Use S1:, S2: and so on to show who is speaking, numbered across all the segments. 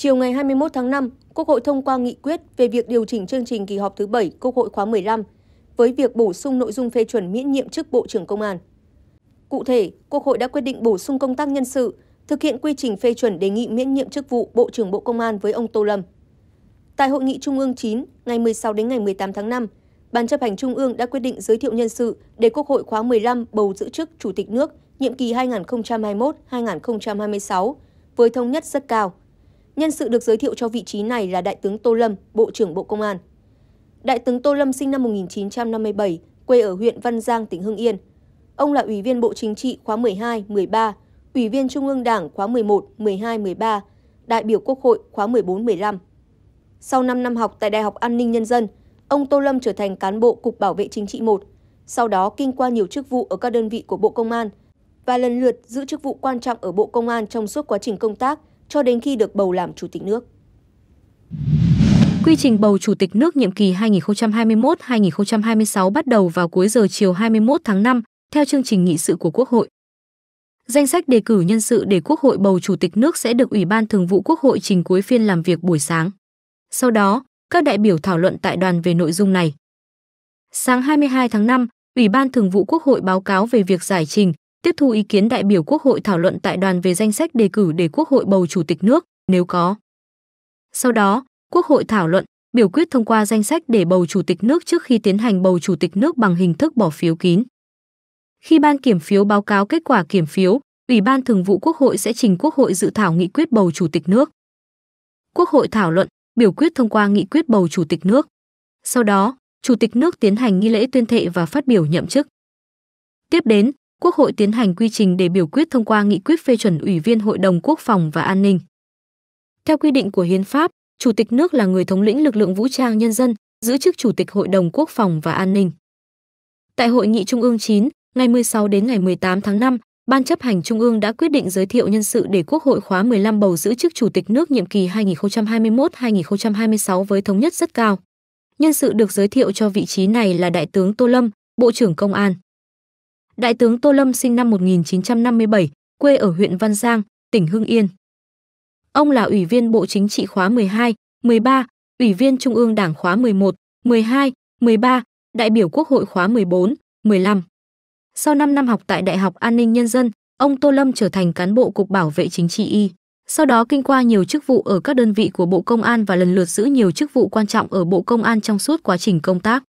S1: Chiều ngày 21 tháng 5, Quốc hội thông qua nghị quyết về việc điều chỉnh chương trình kỳ họp thứ 7 Quốc hội khóa 15 với việc bổ sung nội dung phê chuẩn miễn nhiệm chức Bộ trưởng Công an. Cụ thể, Quốc hội đã quyết định bổ sung công tác nhân sự, thực hiện quy trình phê chuẩn đề nghị miễn nhiệm chức vụ Bộ trưởng Bộ Công an với ông Tô Lâm. Tại hội nghị Trung ương 9 ngày 16 đến ngày 18 tháng 5, Ban chấp hành Trung ương đã quyết định giới thiệu nhân sự để Quốc hội khóa 15 bầu giữ chức Chủ tịch nước nhiệm kỳ 2021-2026 với thống nhất rất cao – Nhân sự được giới thiệu cho vị trí này là Đại tướng Tô Lâm, Bộ trưởng Bộ Công an. Đại tướng Tô Lâm sinh năm 1957, quê ở huyện Văn Giang, tỉnh Hưng Yên. Ông là Ủy viên Bộ Chính trị khóa 12, 13, Ủy viên Trung ương Đảng khóa 11, 12, 13, đại biểu Quốc hội khóa 14, 15. Sau 5 năm học tại Đại học An ninh Nhân dân, ông Tô Lâm trở thành cán bộ Cục Bảo vệ Chính trị một. sau đó kinh qua nhiều chức vụ ở các đơn vị của Bộ Công an và lần lượt giữ chức vụ quan trọng ở Bộ Công an trong suốt quá trình công tác cho đến khi được bầu làm chủ tịch nước.
S2: Quy trình bầu chủ tịch nước nhiệm kỳ 2021-2026 bắt đầu vào cuối giờ chiều 21 tháng 5 theo chương trình nghị sự của Quốc hội. Danh sách đề cử nhân sự để Quốc hội bầu chủ tịch nước sẽ được Ủy ban Thường vụ Quốc hội trình cuối phiên làm việc buổi sáng. Sau đó, các đại biểu thảo luận tại đoàn về nội dung này. Sáng 22 tháng 5, Ủy ban Thường vụ Quốc hội báo cáo về việc giải trình, tiếp thu ý kiến đại biểu Quốc hội thảo luận tại đoàn về danh sách đề cử để Quốc hội bầu Chủ tịch nước, nếu có. Sau đó, Quốc hội thảo luận, biểu quyết thông qua danh sách để bầu Chủ tịch nước trước khi tiến hành bầu Chủ tịch nước bằng hình thức bỏ phiếu kín. Khi ban kiểm phiếu báo cáo kết quả kiểm phiếu, Ủy ban Thường vụ Quốc hội sẽ trình Quốc hội dự thảo nghị quyết bầu Chủ tịch nước. Quốc hội thảo luận, biểu quyết thông qua nghị quyết bầu Chủ tịch nước. Sau đó, Chủ tịch nước tiến hành nghi lễ tuyên thệ và phát biểu nhậm chức. Tiếp đến, Quốc hội tiến hành quy trình để biểu quyết thông qua nghị quyết phê chuẩn Ủy viên Hội đồng Quốc phòng và An ninh. Theo quy định của hiến pháp, Chủ tịch nước là người thống lĩnh lực lượng vũ trang nhân dân, giữ chức Chủ tịch Hội đồng Quốc phòng và An ninh. Tại hội nghị Trung ương 9, ngày 16 đến ngày 18 tháng 5, Ban chấp hành Trung ương đã quyết định giới thiệu nhân sự để Quốc hội khóa 15 bầu giữ chức Chủ tịch nước nhiệm kỳ 2021-2026 với thống nhất rất cao. Nhân sự được giới thiệu cho vị trí này là Đại tướng Tô Lâm, Bộ trưởng Công an. Đại tướng Tô Lâm sinh năm 1957, quê ở huyện Văn Giang, tỉnh Hưng Yên. Ông là Ủy viên Bộ Chính trị khóa 12, 13, Ủy viên Trung ương Đảng khóa 11, 12, 13, đại biểu Quốc hội khóa 14, 15. Sau 5 năm học tại Đại học An ninh Nhân dân, ông Tô Lâm trở thành cán bộ Cục Bảo vệ Chính trị Y. Sau đó kinh qua nhiều chức vụ ở các đơn vị của Bộ Công an và lần lượt giữ nhiều chức vụ quan trọng ở Bộ Công an trong suốt quá trình công tác.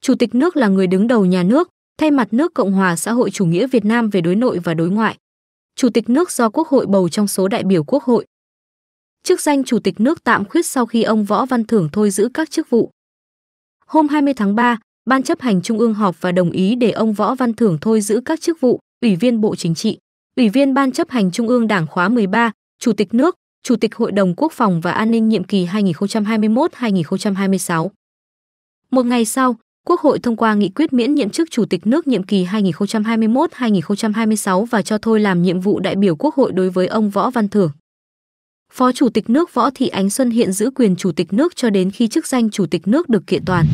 S2: Chủ tịch nước là người đứng đầu nhà nước, thay mặt nước Cộng hòa xã hội chủ nghĩa Việt Nam về đối nội và đối ngoại. Chủ tịch nước do Quốc hội bầu trong số đại biểu Quốc hội. Chức danh Chủ tịch nước tạm khuyết sau khi ông Võ Văn Thưởng thôi giữ các chức vụ. Hôm 20 tháng 3, Ban chấp hành Trung ương họp và đồng ý để ông Võ Văn Thưởng thôi giữ các chức vụ Ủy viên Bộ Chính trị, Ủy viên Ban chấp hành Trung ương Đảng khóa 13, Chủ tịch nước, Chủ tịch Hội đồng Quốc phòng và An ninh nhiệm kỳ 2021-2026. Một ngày sau, Quốc hội thông qua nghị quyết miễn nhiệm chức Chủ tịch nước nhiệm kỳ 2021-2026 và cho thôi làm nhiệm vụ đại biểu Quốc hội đối với ông Võ Văn Thưởng. Phó Chủ tịch nước Võ Thị Ánh Xuân hiện giữ quyền Chủ tịch nước cho đến khi chức danh Chủ tịch nước được kiện toàn.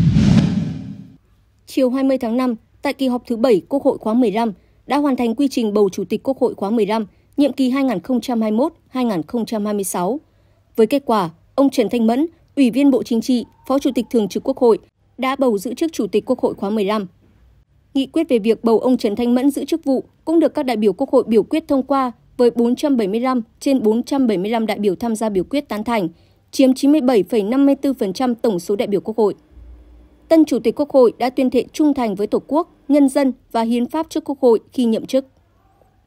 S1: Chiều 20 tháng 5, tại kỳ họp thứ 7 Quốc hội khóa 15, đã hoàn thành quy trình bầu Chủ tịch Quốc hội khóa 15, nhiệm kỳ 2021-2026. Với kết quả, ông Trần Thanh Mẫn, Ủy viên Bộ Chính trị, Phó Chủ tịch Thường trực Quốc hội đã bầu giữ chức Chủ tịch Quốc hội khóa 15. Nghị quyết về việc bầu ông Trần Thanh Mẫn giữ chức vụ cũng được các đại biểu Quốc hội biểu quyết thông qua với 475 trên 475 đại biểu tham gia biểu quyết tán thành, chiếm 97,54% tổng số đại biểu Quốc hội. Tân Chủ tịch Quốc hội đã tuyên thệ trung thành với Tổ quốc, nhân dân và hiến pháp trước Quốc hội khi nhậm chức.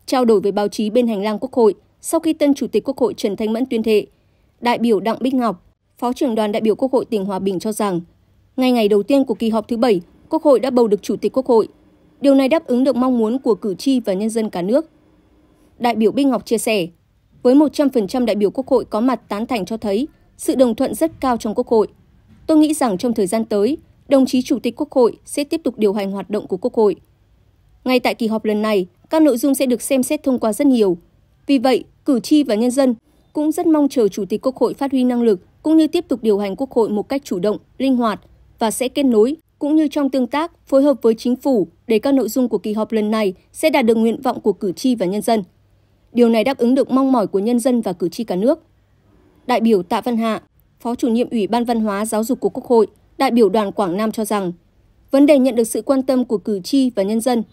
S1: Trao đổi với báo chí bên hành lang Quốc hội, sau khi tân Chủ tịch Quốc hội Trần Thanh Mẫn tuyên thệ, đại biểu Đặng Bích Ngọc, Phó trưởng đoàn đại biểu Quốc hội tỉnh Hòa Bình cho rằng ngay ngày đầu tiên của kỳ họp thứ bảy, Quốc hội đã bầu được Chủ tịch Quốc hội. Điều này đáp ứng được mong muốn của cử tri và nhân dân cả nước. Đại biểu Binh Ngọc chia sẻ, với 100% đại biểu Quốc hội có mặt tán thành cho thấy sự đồng thuận rất cao trong Quốc hội. Tôi nghĩ rằng trong thời gian tới, đồng chí Chủ tịch Quốc hội sẽ tiếp tục điều hành hoạt động của Quốc hội. Ngay tại kỳ họp lần này, các nội dung sẽ được xem xét thông qua rất nhiều. Vì vậy, cử tri và nhân dân cũng rất mong chờ Chủ tịch Quốc hội phát huy năng lực cũng như tiếp tục điều hành Quốc hội một cách chủ động, linh hoạt, và sẽ kết nối cũng như trong tương tác phối hợp với chính phủ để các nội dung của kỳ họp lần này sẽ đạt được nguyện vọng của cử tri và nhân dân. Điều này đáp ứng được mong mỏi của nhân dân và cử tri cả nước. Đại biểu Tạ Văn Hạ, Phó chủ nhiệm Ủy ban Văn hóa Giáo dục của Quốc hội, đại biểu đoàn Quảng Nam cho rằng, vấn đề nhận được sự quan tâm của cử tri và nhân dân,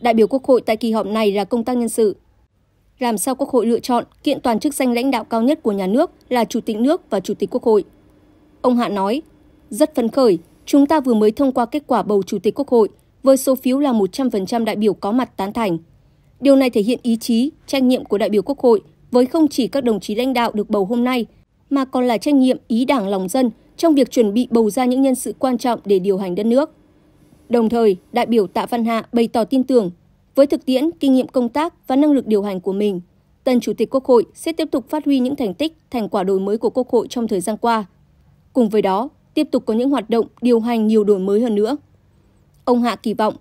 S1: đại biểu Quốc hội tại kỳ họp này là công tác nhân sự. Làm sao Quốc hội lựa chọn kiện toàn chức danh lãnh đạo cao nhất của nhà nước là Chủ tịch nước và Chủ tịch Quốc hội? Ông Hạ nói, rất phấn khởi Chúng ta vừa mới thông qua kết quả bầu Chủ tịch Quốc hội với số phiếu là 100% đại biểu có mặt tán thành. Điều này thể hiện ý chí, trách nhiệm của đại biểu Quốc hội với không chỉ các đồng chí lãnh đạo được bầu hôm nay, mà còn là trách nhiệm ý đảng lòng dân trong việc chuẩn bị bầu ra những nhân sự quan trọng để điều hành đất nước. Đồng thời, đại biểu Tạ Văn Hạ bày tỏ tin tưởng, với thực tiễn, kinh nghiệm công tác và năng lực điều hành của mình, tân Chủ tịch Quốc hội sẽ tiếp tục phát huy những thành tích, thành quả đổi mới của Quốc hội trong thời gian qua. Cùng với đó, tiếp tục có những hoạt động điều hành nhiều đổi mới hơn nữa. Ông Hạ kỳ vọng,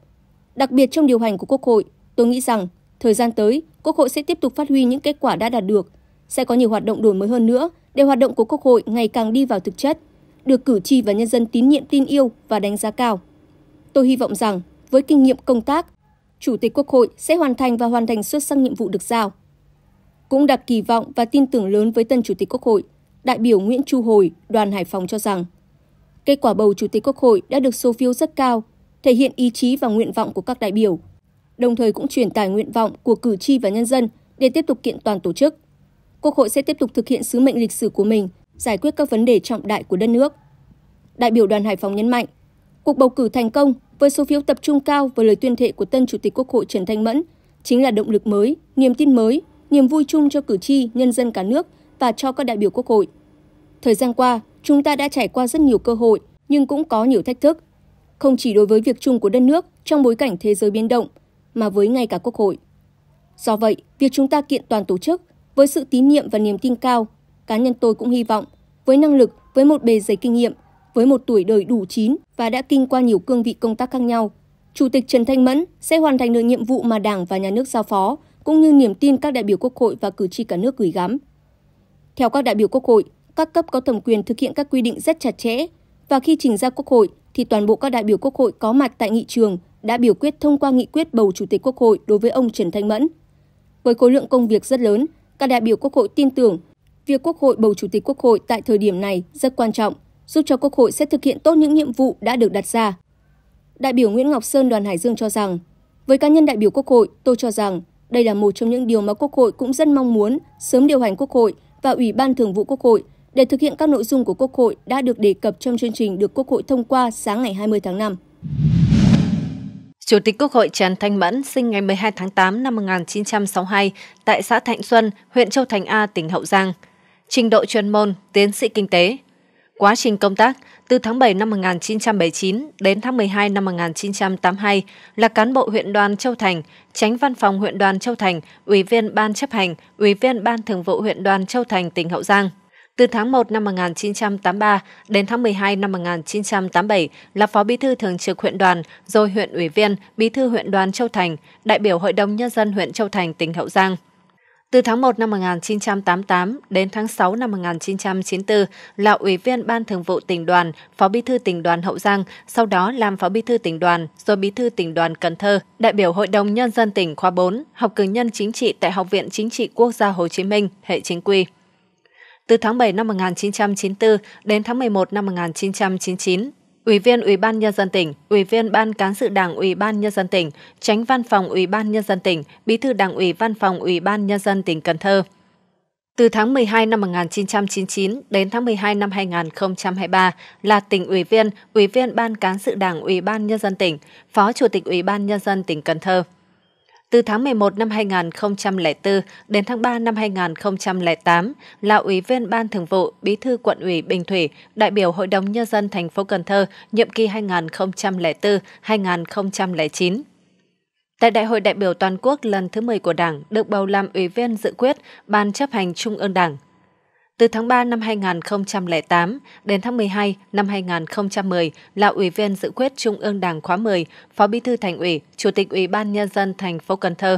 S1: đặc biệt trong điều hành của Quốc hội, tôi nghĩ rằng thời gian tới, Quốc hội sẽ tiếp tục phát huy những kết quả đã đạt được, sẽ có nhiều hoạt động đổi mới hơn nữa để hoạt động của Quốc hội ngày càng đi vào thực chất, được cử tri và nhân dân tín nhiệm tin yêu và đánh giá cao. Tôi hy vọng rằng, với kinh nghiệm công tác, Chủ tịch Quốc hội sẽ hoàn thành và hoàn thành xuất sắc nhiệm vụ được giao. Cũng đặt kỳ vọng và tin tưởng lớn với tân Chủ tịch Quốc hội, đại biểu Nguyễn Chu Hồi, đoàn Hải Phòng cho rằng, Kết quả bầu Chủ tịch Quốc hội đã được số phiếu rất cao, thể hiện ý chí và nguyện vọng của các đại biểu, đồng thời cũng truyền tải nguyện vọng của cử tri và nhân dân để tiếp tục kiện toàn tổ chức. Quốc hội sẽ tiếp tục thực hiện sứ mệnh lịch sử của mình, giải quyết các vấn đề trọng đại của đất nước. Đại biểu đoàn Hải Phòng nhấn mạnh, cuộc bầu cử thành công với số phiếu tập trung cao và lời tuyên thệ của tân Chủ tịch Quốc hội Trần Thanh Mẫn chính là động lực mới, niềm tin mới, niềm vui chung cho cử tri, nhân dân cả nước và cho các đại biểu Quốc hội. Thời gian qua, Chúng ta đã trải qua rất nhiều cơ hội, nhưng cũng có nhiều thách thức, không chỉ đối với việc chung của đất nước trong bối cảnh thế giới biến động, mà với ngay cả Quốc hội. Do vậy, việc chúng ta kiện toàn tổ chức với sự tín nhiệm và niềm tin cao, cá nhân tôi cũng hy vọng với năng lực, với một bề dày kinh nghiệm, với một tuổi đời đủ chín và đã kinh qua nhiều cương vị công tác khác nhau, Chủ tịch Trần Thanh Mẫn sẽ hoàn thành được nhiệm vụ mà Đảng và Nhà nước giao phó, cũng như niềm tin các đại biểu Quốc hội và cử tri cả nước gửi gắm. Theo các đại biểu Quốc hội, các cấp có thẩm quyền thực hiện các quy định rất chặt chẽ và khi trình ra Quốc hội thì toàn bộ các đại biểu Quốc hội có mặt tại nghị trường đã biểu quyết thông qua nghị quyết bầu Chủ tịch Quốc hội đối với ông Trần Thanh Mẫn. Với khối lượng công việc rất lớn, các đại biểu Quốc hội tin tưởng việc Quốc hội bầu Chủ tịch Quốc hội tại thời điểm này rất quan trọng, giúp cho Quốc hội sẽ thực hiện tốt những nhiệm vụ đã được đặt ra. Đại biểu Nguyễn Ngọc Sơn đoàn Hải Dương cho rằng, với cá nhân đại biểu Quốc hội, tôi cho rằng đây là một trong những điều mà Quốc hội cũng rất mong muốn sớm điều hành Quốc hội và Ủy ban Thường vụ Quốc hội để thực hiện các nội dung của Quốc hội đã được đề cập trong chương trình được Quốc hội thông qua
S3: sáng ngày 20 tháng 5. Chủ tịch Quốc hội Trần Thanh Mẫn sinh ngày 12 tháng 8 năm 1962 tại xã Thạnh Xuân, huyện Châu Thành A, tỉnh Hậu Giang. Trình độ chuyên môn, tiến sĩ kinh tế. Quá trình công tác, từ tháng 7 năm 1979 đến tháng 12 năm 1982 là cán bộ huyện đoàn Châu Thành, tránh văn phòng huyện đoàn Châu Thành, ủy viên ban chấp hành, ủy viên ban thường vụ huyện đoàn Châu Thành, tỉnh Hậu Giang. Từ tháng 1 năm 1983 đến tháng 12 năm 1987 là Phó Bí thư Thường trực huyện đoàn, rồi huyện ủy viên, Bí thư huyện đoàn Châu Thành, đại biểu Hội đồng Nhân dân huyện Châu Thành, tỉnh Hậu Giang. Từ tháng 1 năm 1988 đến tháng 6 năm 1994 là Ủy viên Ban Thường vụ tỉnh đoàn, Phó Bí thư tỉnh đoàn Hậu Giang, sau đó làm Phó Bí thư tỉnh đoàn, rồi Bí thư tỉnh đoàn Cần Thơ, đại biểu Hội đồng Nhân dân tỉnh khóa 4, học cử nhân chính trị tại Học viện Chính trị Quốc gia Hồ Chí Minh, hệ chính quy từ tháng 7 năm 1994 đến tháng 11 năm 1999. Ủy viên Ủy ban Nhân dân tỉnh, Ủy viên Ban Cán sự Đảng Ủy ban Nhân dân tỉnh, Tránh Văn phòng Ủy ban Nhân dân tỉnh, Bí thư Đảng ủy Văn phòng Ủy ban Nhân dân tỉnh Cần Thơ. Từ tháng 12 năm 1999 đến tháng 12 năm 2023 là tỉnh ủy viên, ủy viên Ban Cán sự Đảng Ủy ban Nhân dân tỉnh, Phó Chủ tịch Ủy ban Nhân dân tỉnh Cần Thơ. Từ tháng 11 năm 2004 đến tháng 3 năm 2008 là Ủy viên Ban Thường vụ, Bí thư quận ủy Bình Thủy, đại biểu Hội đồng Nhân dân thành phố Cần Thơ, nhiệm kỳ 2004-2009. Tại Đại hội đại biểu toàn quốc lần thứ 10 của Đảng, được bầu làm Ủy viên dự quyết Ban chấp hành Trung ương Đảng – từ tháng 3 năm 2008 đến tháng 12 năm 2010 là Ủy viên dự quyết Trung ương Đảng khóa 10, Phó Bí thư Thành ủy, Chủ tịch Ủy ban Nhân dân thành phố Cần Thơ.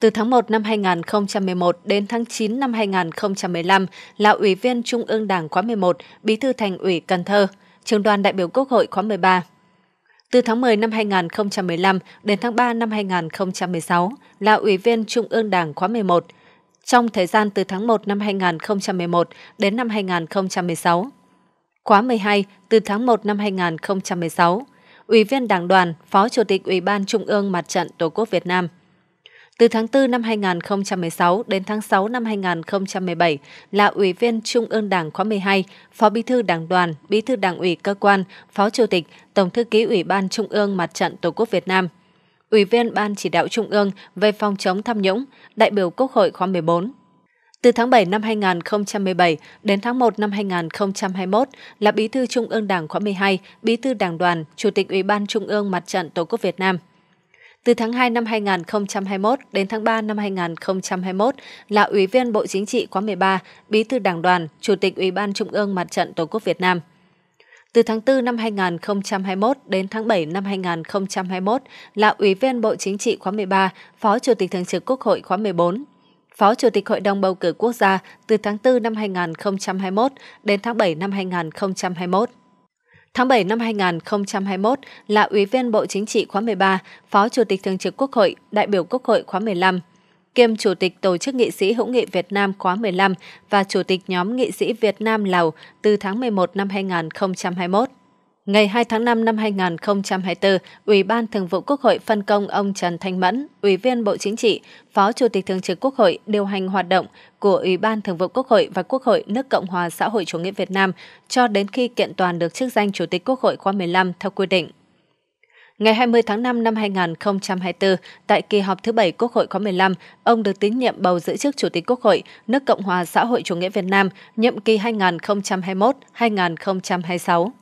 S3: Từ tháng 1 năm 2011 đến tháng 9 năm 2015 là Ủy viên Trung ương Đảng khóa 11, Bí thư Thành ủy Cần Thơ, Trường đoàn đại biểu Quốc hội khóa 13. Từ tháng 10 năm 2015 đến tháng 3 năm 2016 là Ủy viên Trung ương Đảng khóa 11, trong thời gian từ tháng 1 năm 2011 đến năm 2016. Khóa 12 từ tháng 1 năm 2016, Ủy viên Đảng đoàn, Phó Chủ tịch Ủy ban Trung ương Mặt trận Tổ quốc Việt Nam. Từ tháng 4 năm 2016 đến tháng 6 năm 2017 là Ủy viên Trung ương Đảng khóa 12, Phó Bí thư Đảng đoàn, Bí thư Đảng ủy cơ quan, Phó Chủ tịch, Tổng thư ký Ủy ban Trung ương Mặt trận Tổ quốc Việt Nam – Ủy viên Ban Chỉ đạo Trung ương về phòng chống tham nhũng, đại biểu Quốc hội khóa 14. Từ tháng 7 năm 2017 đến tháng 1 năm 2021 là Bí thư Trung ương Đảng khóa 12, Bí thư Đảng đoàn, Chủ tịch Ủy ban Trung ương Mặt trận Tổ quốc Việt Nam. Từ tháng 2 năm 2021 đến tháng 3 năm 2021 là Ủy viên Bộ Chính trị khóa 13, Bí thư Đảng đoàn, Chủ tịch Ủy ban Trung ương Mặt trận Tổ quốc Việt Nam. Từ tháng 4 năm 2021 đến tháng 7 năm 2021 là Ủy viên Bộ Chính trị khóa 13, Phó Chủ tịch Thường trực Quốc hội khóa 14. Phó Chủ tịch Hội đồng Bầu cử Quốc gia từ tháng 4 năm 2021 đến tháng 7 năm 2021. Tháng 7 năm 2021 là Ủy viên Bộ Chính trị khóa 13, Phó Chủ tịch Thường trực Quốc hội, đại biểu Quốc hội khóa 15 kiêm Chủ tịch Tổ chức Nghị sĩ Hữu nghị Việt Nam khóa 15 và Chủ tịch nhóm Nghị sĩ Việt Nam-Lào từ tháng 11 năm 2021. Ngày 2 tháng 5 năm 2024, Ủy ban Thường vụ Quốc hội phân công ông Trần Thanh Mẫn, Ủy viên Bộ Chính trị, Phó Chủ tịch Thường trực Quốc hội điều hành hoạt động của Ủy ban Thường vụ Quốc hội và Quốc hội nước Cộng hòa xã hội chủ nghĩa Việt Nam cho đến khi kiện toàn được chức danh Chủ tịch Quốc hội khóa 15 theo quy định. Ngày 20 tháng 5 năm 2024, tại kỳ họp thứ 7 Quốc hội khóa 15, ông được tín nhiệm bầu giữ chức Chủ tịch Quốc hội nước Cộng hòa xã hội chủ nghĩa Việt Nam, nhiệm kỳ 2021-2026.